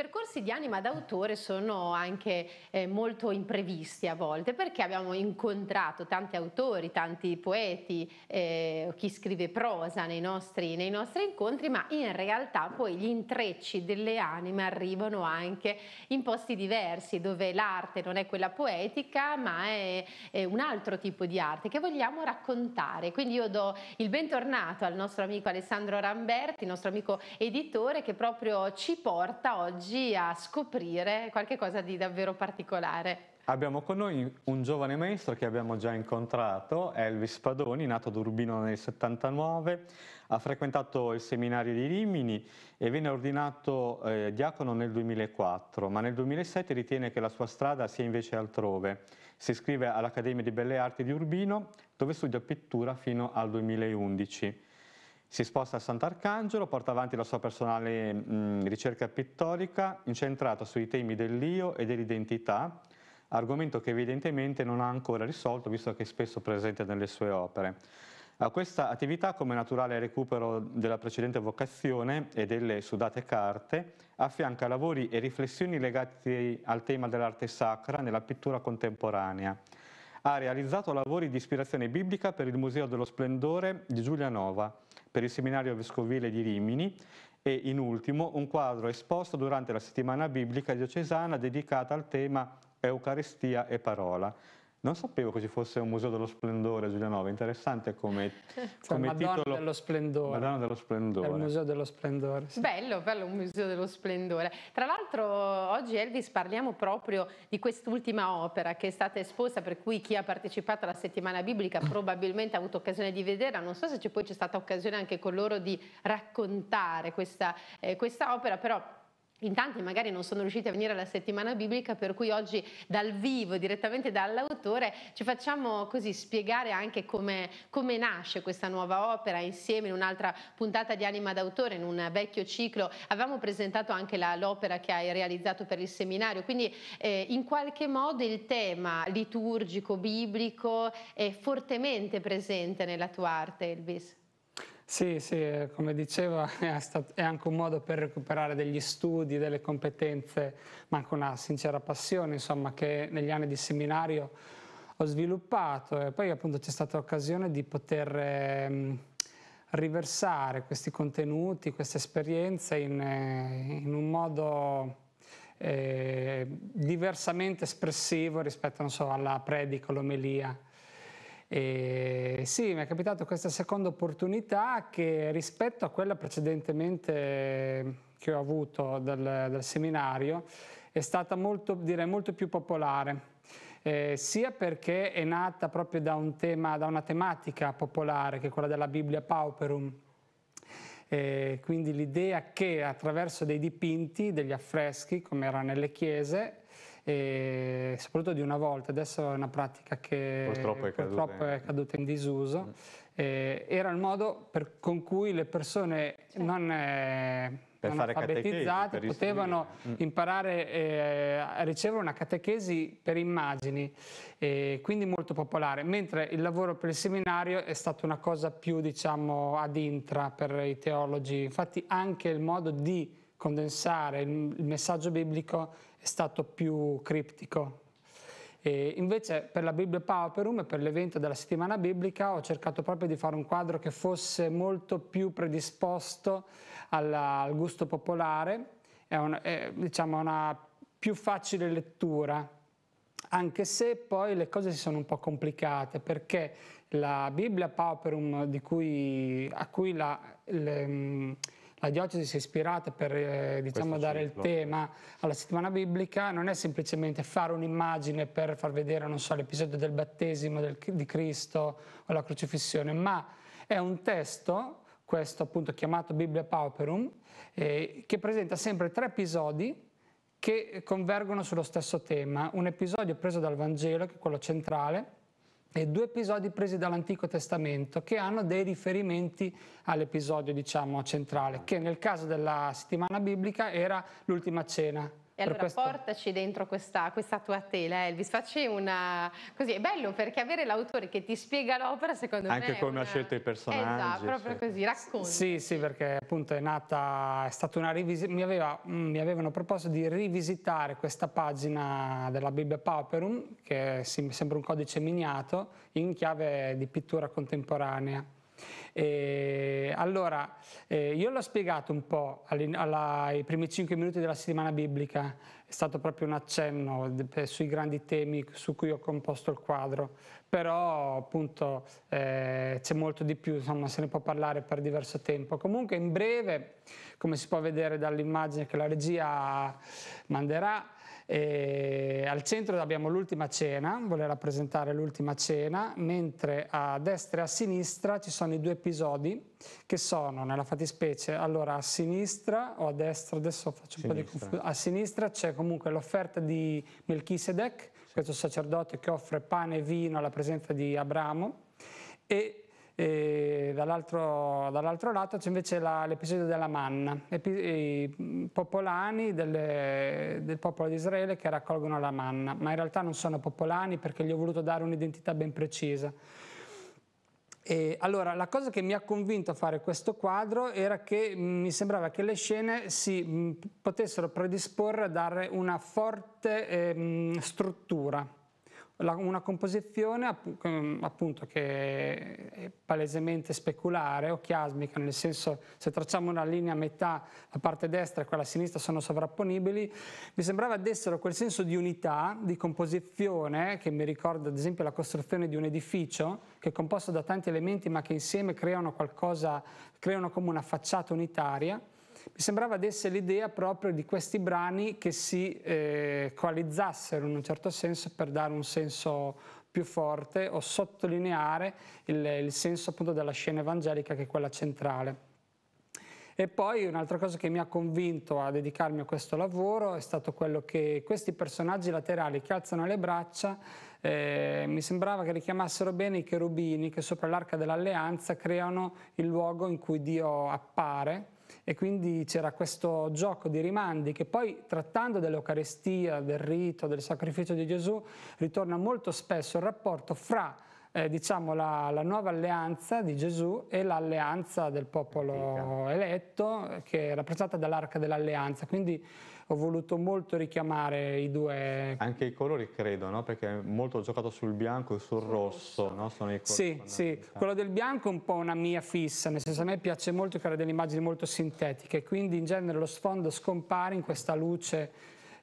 percorsi di anima d'autore sono anche eh, molto imprevisti a volte perché abbiamo incontrato tanti autori, tanti poeti, eh, chi scrive prosa nei nostri, nei nostri incontri, ma in realtà poi gli intrecci delle anime arrivano anche in posti diversi dove l'arte non è quella poetica ma è, è un altro tipo di arte che vogliamo raccontare. Quindi io do il bentornato al nostro amico Alessandro Ramberti, nostro amico editore che proprio ci porta oggi oggi a scoprire qualcosa di davvero particolare. Abbiamo con noi un giovane maestro che abbiamo già incontrato, Elvis Padoni, nato ad Urbino nel 79, ha frequentato il seminario di Rimini e viene ordinato eh, diacono nel 2004, ma nel 2007 ritiene che la sua strada sia invece altrove. Si iscrive all'Accademia di Belle Arti di Urbino, dove studia pittura fino al 2011. Si sposta a Sant'Arcangelo, porta avanti la sua personale mh, ricerca pittorica incentrata sui temi dell'io e dell'identità, argomento che evidentemente non ha ancora risolto visto che è spesso presente nelle sue opere. A questa attività, come naturale recupero della precedente vocazione e delle sudate carte, affianca lavori e riflessioni legati al tema dell'arte sacra nella pittura contemporanea ha realizzato lavori di ispirazione biblica per il Museo dello Splendore di Giulianova, per il seminario vescovile di Rimini e in ultimo un quadro esposto durante la settimana biblica diocesana dedicata al tema Eucaristia e parola, non sapevo che ci fosse un museo dello splendore a Giulianova, interessante come, cioè, come Madonna titolo. Dello splendore. Madonna dello splendore. È il museo dello splendore. Sì. Bello, bello un museo dello splendore. Tra l'altro oggi Elvis parliamo proprio di quest'ultima opera che è stata esposta, per cui chi ha partecipato alla settimana biblica probabilmente ha avuto occasione di vederla. Non so se poi c'è stata occasione anche con loro di raccontare questa, eh, questa opera, però in tanti magari non sono riusciti a venire alla settimana biblica, per cui oggi dal vivo, direttamente dall'autore, ci facciamo così spiegare anche come, come nasce questa nuova opera insieme in un'altra puntata di Anima d'autore, in un vecchio ciclo. Avevamo presentato anche la, l'opera che hai realizzato per il seminario, quindi eh, in qualche modo il tema liturgico, biblico è fortemente presente nella tua arte, Elvis. Sì, sì, eh, come dicevo è, anche un modo per recuperare degli studi, delle competenze, ma anche una sincera passione insomma, che negli anni di seminario ho sviluppato e poi appunto c'è stata l'occasione di poter eh, riversare questi contenuti, queste esperienze in, eh, in un modo eh, diversamente espressivo rispetto so, alla predica, all'omelia. E sì, mi è capitata questa seconda opportunità che rispetto a quella precedentemente che ho avuto dal, dal seminario è stata molto, direi, molto più popolare. Eh, sia perché è nata proprio da, un tema, da una tematica popolare che è quella della Bibbia Pauperum, eh, quindi l'idea che attraverso dei dipinti, degli affreschi, come era nelle chiese, e soprattutto di una volta, adesso è una pratica che purtroppo è, purtroppo caduta, in... È caduta in disuso, mm. eh, era il modo per, con cui le persone cioè. non... Eh, per non alfabetizzate potevano mm. imparare eh, a ricevere una catechesi per immagini, eh, quindi molto popolare, mentre il lavoro per il seminario è stata una cosa più diciamo ad intra per i teologi, infatti anche il modo di condensare il messaggio biblico è stato più criptico. E invece per la Bibbia Pauperum e per l'evento della settimana biblica ho cercato proprio di fare un quadro che fosse molto più predisposto alla, al gusto popolare, è, un, è diciamo, una più facile lettura, anche se poi le cose si sono un po' complicate perché la Bibbia Pauperum cui, a cui la... Le, mm, la diocesi si è ispirata per eh, diciamo, dare ciclo. il tema alla settimana biblica, non è semplicemente fare un'immagine per far vedere so, l'episodio del battesimo del, di Cristo o la crocifissione, ma è un testo, questo appunto chiamato Bibbia Pauperum, eh, che presenta sempre tre episodi che convergono sullo stesso tema, un episodio preso dal Vangelo, che è quello centrale, e due episodi presi dall'Antico Testamento che hanno dei riferimenti all'episodio diciamo, centrale, che nel caso della settimana biblica era l'ultima cena e allora questo... portaci dentro questa, questa, tua tela, Elvis. Facci una. Così è bello perché avere l'autore che ti spiega l'opera, secondo Anche me. Anche come una... ha scelto i personaggi. Esatto, proprio sì. così, racconta. Sì, sì, perché appunto è nata. È stata una rivisita. Mi, aveva, mm, mi, avevano proposto di rivisitare questa pagina della Bibbia Pauperum, che sembra un codice miniato, in chiave di pittura contemporanea. E allora, eh, io l'ho spiegato un po' alle, alla, ai primi cinque minuti della settimana biblica, è stato proprio un accenno sui grandi temi su cui ho composto il quadro, però appunto eh, c'è molto di più, insomma se ne può parlare per diverso tempo. Comunque in breve, come si può vedere dall'immagine che la regia manderà, e eh, al centro abbiamo l'ultima cena, vuole rappresentare l'ultima cena, mentre a destra e a sinistra ci sono i due episodi che sono nella fattispecie, allora a sinistra o a destra, adesso faccio sinistra. un po' di confusione, a sinistra c'è comunque l'offerta di Melchisedec, sì. questo sacerdote che offre pane e vino alla presenza di Abramo e e dall'altro, dall'altro lato c'è invece la, l'episodio della manna, Epi, i mm, popolani delle, del popolo di Israele che raccolgono la manna, ma in realtà non sono popolani perché gli ho voluto dare un'identità ben precisa. E allora, la cosa che mi ha convinto a fare questo quadro era che mm, mi sembrava che le scene si mm, potessero predisporre a dare una forte eh, struttura una composizione appunto che è palesemente speculare o chiasmica, nel senso se tracciamo una linea a metà, la parte destra e quella sinistra sono sovrapponibili, mi sembrava dessero quel senso di unità, di composizione, che mi ricorda ad esempio la costruzione di un edificio, che è composto da tanti elementi ma che insieme creano qualcosa, creano come una facciata unitaria, mi sembrava desse l'idea proprio di questi brani che si eh, coalizzassero in un certo senso per dare un senso più forte o sottolineare il, il senso appunto della scena evangelica che è quella centrale. E poi un'altra cosa che mi ha convinto a dedicarmi a questo lavoro è stato quello che questi personaggi laterali che alzano le braccia eh, mi sembrava che richiamassero bene i cherubini che sopra l'arca dell'alleanza creano il luogo in cui Dio appare e quindi c'era questo gioco di rimandi che poi trattando dell'Eucarestia, del rito, del sacrificio di Gesù, ritorna molto spesso il rapporto fra eh, diciamo la, la, nuova alleanza di Gesù e l'alleanza del popolo eletto eh, che è rappresentata dall'arca dell'alleanza. Quindi ho voluto molto richiamare i due. Anche i colori credo, no? perché molto ho giocato sul bianco e sul rosso, no? sono i colori. Sì, sì, eh. quello del bianco è un po' una mia fissa, nel senso a me piace molto creare delle immagini molto sintetiche, quindi in genere lo sfondo scompare in questa luce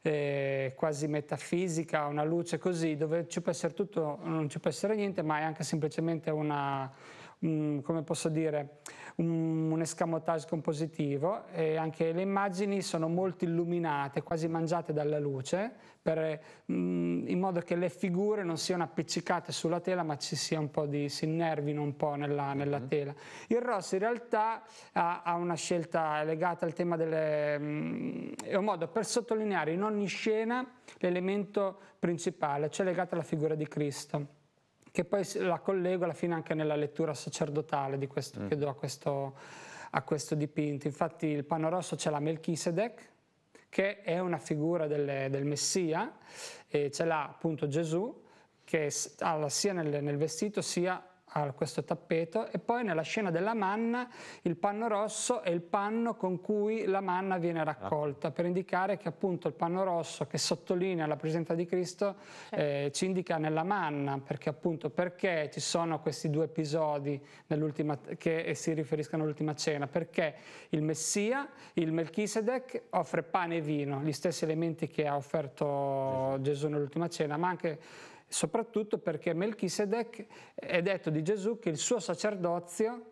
eh, quasi metafisica, una luce così, dove ci può essere tutto, non ci può essere niente, ma è anche semplicemente una, mh, mm, come posso dire, un, un escamotage compositivo e anche le immagini sono molto illuminate, quasi mangiate dalla luce, per, mh, mm, in modo che le figure non siano appiccicate sulla tela ma ci sia un po' di, si innervino un po' nella, mm-hmm. tela. Il rosso in realtà ha, ha una scelta legata al tema delle... Mh, mm, è un modo per sottolineare in ogni scena l'elemento principale, cioè legato alla figura di Cristo che poi la collego alla fine anche nella lettura sacerdotale di questo, mm. che do a questo, a questo, dipinto. Infatti il panno rosso c'è la Melchisedec, che è una figura del, del Messia, e ce l'ha appunto Gesù, che ha sia nel, nel vestito sia a questo tappeto e poi nella scena della manna il panno rosso è il panno con cui la manna viene ah. raccolta per indicare che appunto il panno rosso che sottolinea la presenza di Cristo eh, ci indica nella manna perché appunto perché ci sono questi due episodi che eh, si riferiscono all'ultima cena perché il Messia il Melchisedec offre pane e vino gli stessi elementi che ha offerto Gesù, Gesù nell'ultima cena ma anche soprattutto perché Melchisedec è detto di Gesù che il suo sacerdozio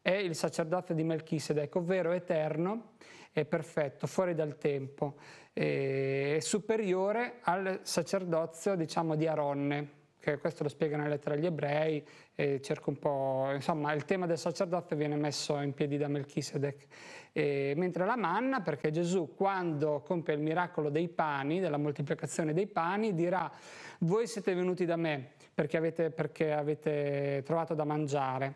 è il sacerdozio di Melchisedec, ovvero eterno e perfetto, fuori dal tempo, superiore al sacerdozio diciamo, di Aronne che questo lo spiegano le lettere agli ebrei, e cerco un po', insomma il tema del sacerdote viene messo in piedi da Melchisedec, e, mentre la manna, perché Gesù quando compie il miracolo dei pani, della moltiplicazione dei pani, dirà voi siete venuti da me perché avete, perché avete trovato da mangiare,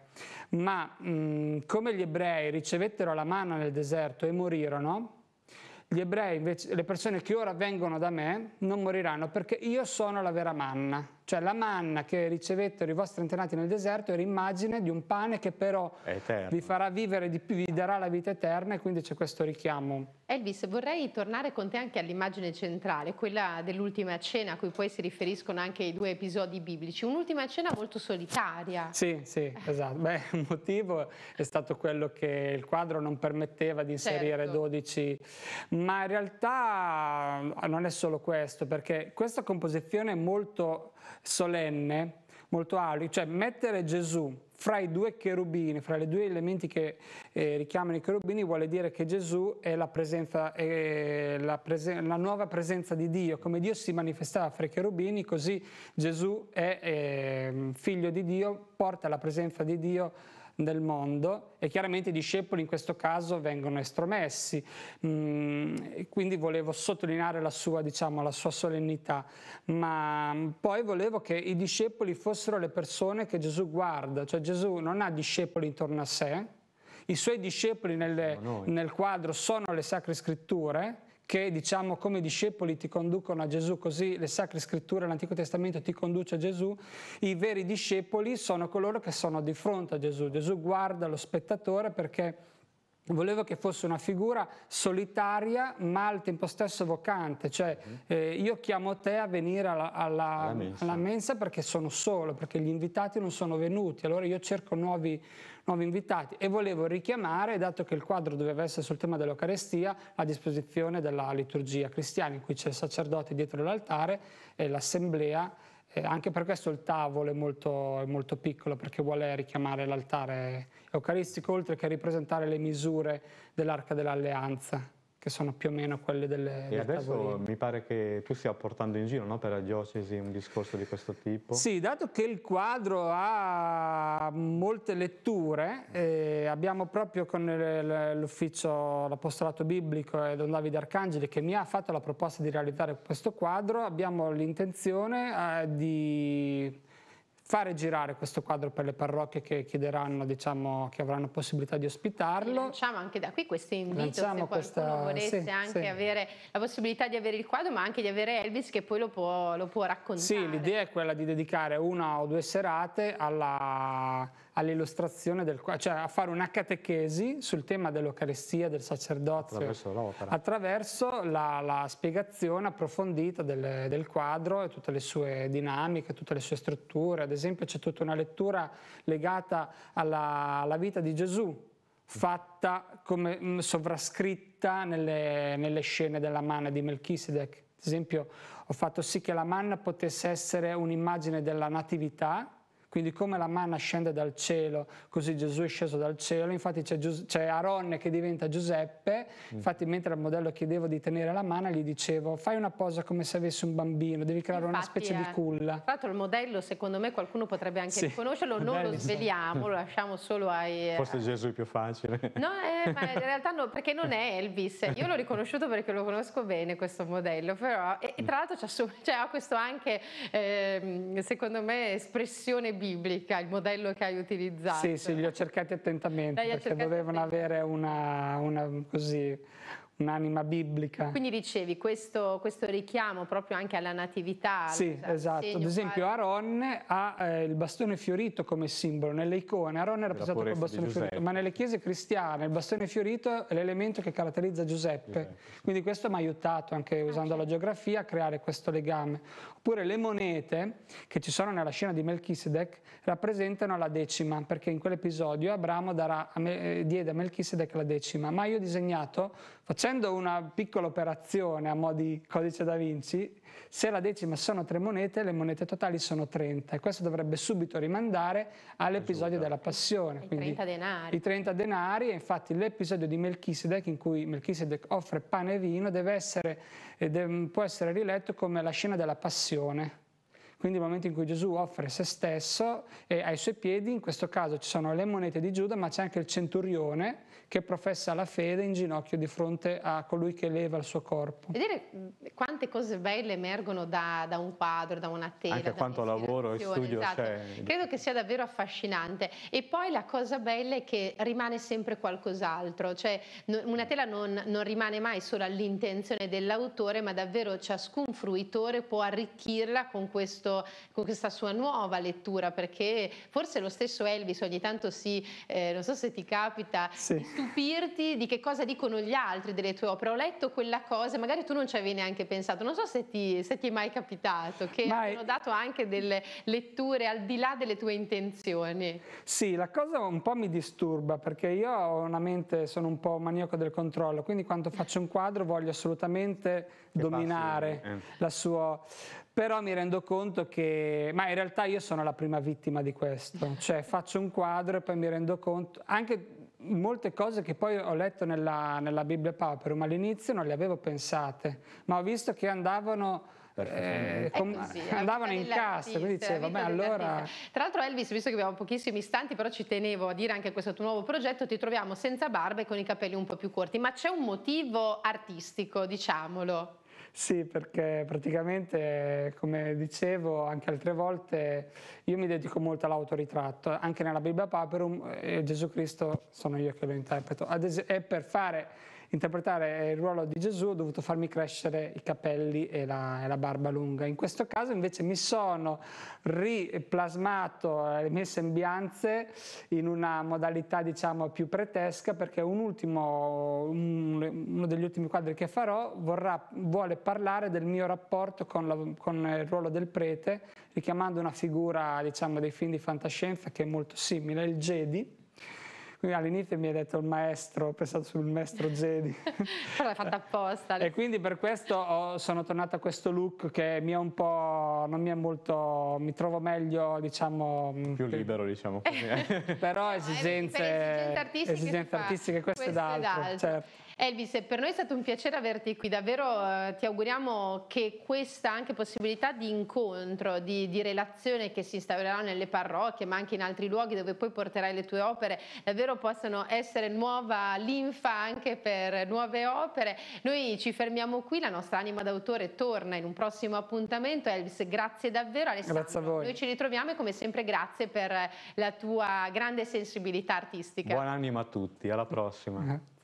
ma mh, mhmm, come gli ebrei ricevettero la manna nel deserto e morirono, gli ebrei, invece, le persone che ora vengono da me, non moriranno perché io sono la vera manna. Cioè la manna che ricevettero i vostri antenati nel deserto era immagine di un pane che però vi farà vivere di più, vi darà la vita eterna e quindi c'è questo richiamo. Elvis, vorrei tornare con te anche all'immagine centrale, quella dell'ultima cena a cui poi si riferiscono anche i due episodi biblici. Un'ultima cena molto solitaria. Sì, sì, esatto. Beh, il motivo è stato quello che il quadro non permetteva di inserire certo. 12, ma in realtà non è solo questo, perché questa composizione è molto solenne, molto aulico, cioè mettere Gesù fra i due cherubini, fra i due elementi che eh, richiamano i cherubini, vuole dire che Gesù è, la, presenza, è la, presen- la, nuova presenza di Dio. Come Dio si manifestava fra i cherubini, così Gesù è eh, figlio di Dio, porta la presenza di Dio del mondo e chiaramente i discepoli in questo caso vengono estromessi. Mm, quindi volevo sottolineare la sua, diciamo, la sua solennità, ma poi volevo che i discepoli fossero le persone che Gesù guarda, cioè Gesù non ha discepoli intorno a sé, i suoi discepoli nelle, nel quadro sono le sacre scritture che diciamo come discepoli ti conducono a Gesù, così le sacre scritture, l'Antico Testamento ti conduce a Gesù, i veri discepoli sono coloro che sono di fronte a Gesù. Gesù guarda lo spettatore perché volevo che fosse una figura solitaria ma al tempo stesso vocante, cioè mhm. eh, io chiamo te a venire alla, alla, alla, mensa. alla, mensa. perché sono solo, perché gli invitati non sono venuti, allora io cerco nuovi, nuovi invitati e volevo richiamare, dato che il quadro doveva essere sul tema dell'Eucarestia, la disposizione della liturgia cristiana in cui c'è il sacerdote dietro l'altare e l'assemblea eh, anche per questo il tavolo è molto, è molto, piccolo perché vuole richiamare l'altare eucaristico oltre che ripresentare le misure dell'arca dell'alleanza che sono più o meno quelle delle... E adesso tavolino. mi pare che tu stia portando in giro no, per la diocesi un discorso di questo tipo. Sì, dato che il quadro ha molte letture, eh, abbiamo proprio con l'ufficio, l'apostolato biblico e Don Davide Arcangeli che mi ha fatto la proposta di realizzare questo quadro, abbiamo l'intenzione eh, di fare girare questo quadro per le parrocchie che chiederanno, diciamo, che avranno possibilità di ospitarlo. Lanciamo anche da qui questo invito, Lanciamo se questa... qualcuno volesse sì, anche sì. avere la possibilità di avere il quadro, ma anche di avere Elvis che poi lo può, lo può raccontare. Sì, l'idea è quella di dedicare una o due serate alla all'illustrazione del cioè a fare una catechesi sul tema dell'Eucaristia, del sacerdozio, attraverso l'opera, attraverso la, la spiegazione approfondita del, del, quadro e tutte le sue dinamiche, tutte le sue strutture. Ad esempio c'è tutta una lettura legata alla, alla vita di Gesù, fatta come mh, mm, sovrascritta nelle, nelle, scene della manna di Melchisedec. Ad esempio ho fatto sì che la manna potesse essere un'immagine della natività quindi come la manna scende dal cielo, così Gesù è sceso dal cielo, infatti c'è, Gius- c'è Aaron che diventa Giuseppe, mm. infatti mentre al modello chiedevo di tenere la manna gli dicevo fai una posa come se avessi un bambino, devi creare infatti, una specie eh, di culla. Tra l'altro il modello secondo me qualcuno potrebbe anche sì, riconoscerlo, non lo sveliamo, lo lasciamo solo ai... Eh, Forse Gesù è più facile. No, eh, ma in realtà no, perché non è Elvis, io l'ho riconosciuto perché lo conosco bene questo modello, però, e, tra l'altro c'ha, cioè, questo anche eh, secondo me espressione biblica biblica, il modello che hai utilizzato. Sì, sì, li ho cercati attentamente Dai, perché cercati dovevano attentamente. avere una, una, così, un'anima biblica. Quindi dicevi questo, questo, richiamo proprio anche alla natività. Sì, cioè, esatto. Ad esempio quale... Aaron ha eh, il bastone fiorito come simbolo nelle icone. Aaron è rappresentato col bastone fiorito, ma nelle chiese cristiane il bastone fiorito è l'elemento che caratterizza Giuseppe. Giuseppe. Quindi questo mi ha aiutato anche ah, usando ah, la geografia a creare questo legame. Oppure le monete che ci sono nella scena di Melchisedec rappresentano la decima, perché in quell'episodio Abramo darà, eh, diede a Melchisedec la decima, ma io ho disegnato, facendo Facendo una piccola operazione a mo' di codice da Vinci, se la decima sono tre monete, le monete totali sono 30 e questo dovrebbe subito rimandare all'episodio della passione. I 30 denari. I 30 denari e infatti l'episodio di Melchisedec in cui Melchisedec offre pane e vino essere, eh, può essere riletto come la scena della passione quindi il momento in cui Gesù offre se stesso e ai suoi piedi, in questo caso ci sono le monete di Giuda, ma c'è anche il centurione che professa la fede in ginocchio di fronte a colui che leva il suo corpo. Vedere quante cose belle emergono da, da un quadro, da una tela. Anche quanto lavoro e esatto. studio esatto. c'è. Credo che sia davvero affascinante. E poi la cosa bella è che rimane sempre qualcos'altro, cioè una tela non, non rimane mai solo all'intenzione dell'autore, ma davvero ciascun fruitore può arricchirla con questo questo, con questa sua nuova lettura, perché forse lo stesso Elvis ogni tanto si, eh, non so se ti capita, sì. stupirti di che cosa dicono gli altri delle tue opere. Ho letto quella cosa, magari tu non ci avevi neanche pensato, non so se ti, se ti è mai capitato, che Ma hanno è... dato anche delle letture al di là delle tue intenzioni. Sì, la cosa un po' mi disturba perché io ho una mente, sono un po' maniaco del controllo, quindi quando faccio un quadro voglio assolutamente che dominare passi, eh. la sua però mi rendo conto che, ma in realtà io sono la prima vittima di questo, cioè faccio un quadro e poi mi rendo conto, anche molte cose che poi ho letto nella, nella Bibbia Pauperum all'inizio non le avevo pensate, ma ho visto che andavano... Eh, com- così, eh eh, andavano in cassa, quindi dicevo, beh, allora... Tra l'altro Elvis, visto che abbiamo pochissimi istanti, però ci tenevo a dire anche questo tuo nuovo progetto, ti troviamo senza barba e con i capelli un po' più corti, ma c'è un motivo artistico, diciamolo. Sì, perché praticamente, come dicevo anche altre volte, io mi dedico molto all'autoritratto. Anche nella Bibbia Paperum e eh, Gesù Cristo sono io che lo interpreto. Ad es- è per fare interpretare il ruolo di Gesù ho dovuto farmi crescere i capelli e la, e la barba lunga. In questo caso invece mi sono riplasmato eh, le mie sembianze in una modalità diciamo più pretesca perché un ultimo, un, uno degli ultimi quadri che farò vorrà, vuole parlare del mio rapporto con, la, con il ruolo del prete richiamando una figura diciamo dei film di fantascienza che è molto simile, il Jedi all'inizio mi ha detto il maestro, ho pensato sul maestro Zedi. Però l'hai fatta apposta. e quindi per questo ho, sono tornata a questo look che mi è un po', non mi è molto, mi trovo meglio, diciamo... Mm, Più per, libero, diciamo. però eh, esigenze, no, esigenze artistiche, esigenze artistiche questo, questo è d'altro. Certo. Elvis, per noi è stato un piacere averti qui, davvero eh, ti auguriamo che questa anche possibilità di incontro, di, di, relazione che si instaurerà nelle parrocchie, ma anche in altri luoghi dove poi porterai le tue opere, davvero possano essere nuova linfa anche per nuove opere. Noi ci fermiamo qui, la nostra anima d'autore torna in un prossimo appuntamento. Elvis, grazie davvero Alessandro. Grazie a voi. Noi ci ritroviamo e come sempre grazie per la tua grande sensibilità artistica. Buon anima a tutti, alla prossima.